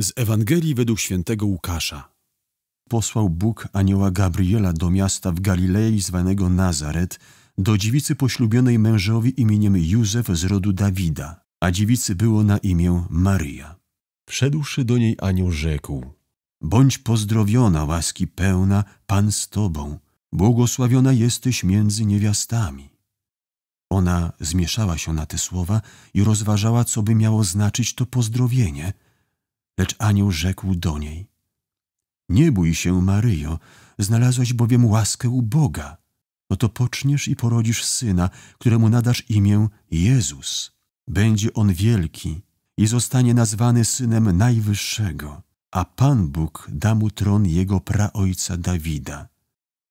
Z Ewangelii według świętego Łukasza. Posłał Bóg anioła Gabriela do miasta w Galilei zwanego Nazaret, do dziewicy poślubionej mężowi imieniem Józef z rodu Dawida, a dziewicy było na imię Maria. Wszedłszy do niej anioł rzekł, Bądź pozdrowiona, łaski pełna, Pan z Tobą, błogosławiona jesteś między niewiastami. Ona zmieszała się na te słowa i rozważała, co by miało znaczyć to pozdrowienie – Lecz anioł rzekł do niej: Nie bój się, Maryjo, znalazłaś bowiem łaskę u Boga. Oto poczniesz i porodzisz syna, któremu nadasz imię Jezus. Będzie on wielki i zostanie nazwany synem Najwyższego, a Pan Bóg da mu tron jego praojca Dawida.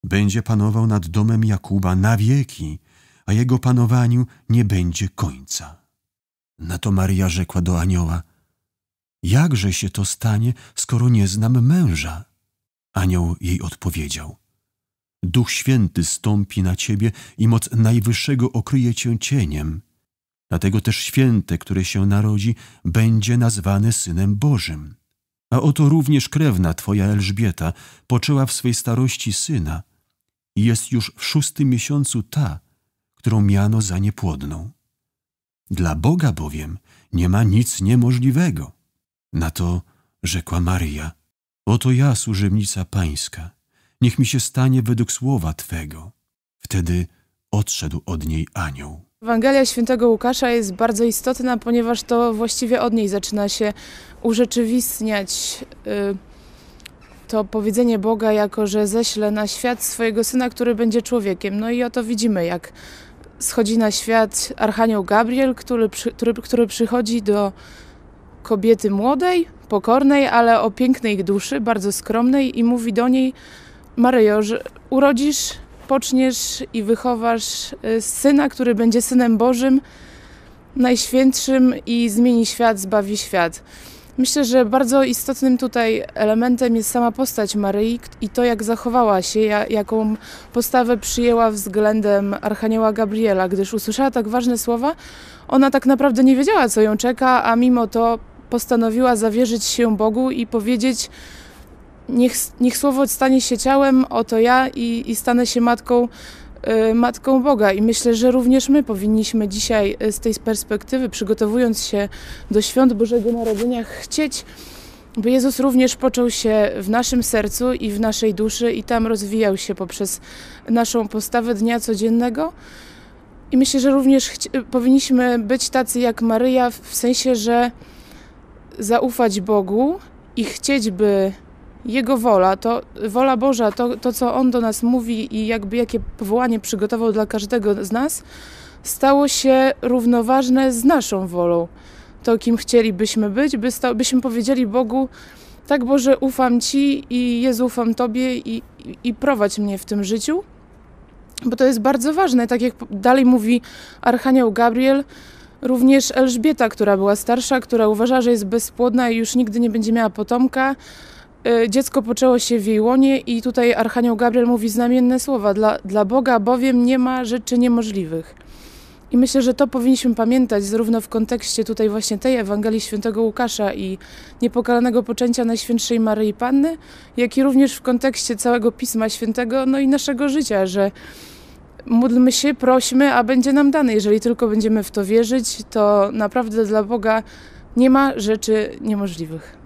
Będzie panował nad domem Jakuba na wieki, a jego panowaniu nie będzie końca. Na to Maria rzekła do anioła: Jakże się to stanie, skoro nie znam męża? Anioł jej odpowiedział. Duch Święty stąpi na ciebie i moc Najwyższego okryje cię cieniem. Dlatego też święte, które się narodzi, będzie nazwane Synem Bożym. A oto również krewna twoja Elżbieta poczęła w swej starości syna i jest już w szóstym miesiącu ta, którą miano za niepłodną. Dla Boga bowiem nie ma nic niemożliwego. Na to rzekła Maria, oto ja, służebnica pańska, niech mi się stanie według słowa Twego. Wtedy odszedł od niej anioł. Ewangelia świętego Łukasza jest bardzo istotna, ponieważ to właściwie od niej zaczyna się urzeczywistniać y, to powiedzenie Boga, jako że ześle na świat swojego syna, który będzie człowiekiem. No i oto widzimy, jak schodzi na świat archanioł Gabriel, który, który, który przychodzi do kobiety młodej, pokornej, ale o pięknej duszy, bardzo skromnej i mówi do niej Maryjo, że urodzisz, poczniesz i wychowasz y, syna, który będzie synem Bożym, najświętszym i zmieni świat, zbawi świat. Myślę, że bardzo istotnym tutaj elementem jest sama postać Maryi i to, jak zachowała się, jaką postawę przyjęła względem Archanioła Gabriela, gdyż usłyszała tak ważne słowa, ona tak naprawdę nie wiedziała, co ją czeka, a mimo to postanowiła zawierzyć się Bogu i powiedzieć: Niech, niech słowo stanie się ciałem, oto ja i, i stanę się matką. E, matką Boga, i myślę, że również my powinniśmy dzisiaj e, z tej perspektywy, przygotowując się do świąt Bożego Narodzenia, chcieć, by Jezus również począł się w naszym sercu i w naszej duszy, i tam rozwijał się poprzez naszą postawę dnia codziennego. I myślę, że również powinniśmy być tacy jak Maryja, w sensie, że zaufać Bogu i chcieć, by Jego wola, to wola Boża, to, to co On do nas mówi i jakby jakie powołanie przygotował dla każdego z nas, stało się równoważne z naszą wolą. To, kim chcielibyśmy być, by sta- byśmy powiedzieli Bogu, tak Boże, ufam Ci i Jezu, ufam Tobie i, i, i prowadź mnie w tym życiu. Bo to jest bardzo ważne, tak jak dalej mówi Archanioł Gabriel, Również Elżbieta, która była starsza, która uważała, że jest bezpłodna i już nigdy nie będzie miała potomka. E, dziecko poczęło się w jej łonie i tutaj Archanioł Gabriel mówi znamienne słowa. Dla, dla Boga bowiem nie ma rzeczy niemożliwych. I myślę, że to powinniśmy pamiętać zarówno w kontekście tutaj właśnie tej Ewangelii Świętego Łukasza i niepokalanego poczęcia Najświętszej Maryi Panny, jak i również w kontekście całego Pisma Świętego, no i naszego życia, że módlmy się, prośmy, a będzie nam dane. Jeżeli tylko będziemy w to wierzyć, to naprawdę dla Boga nie ma rzeczy niemożliwych.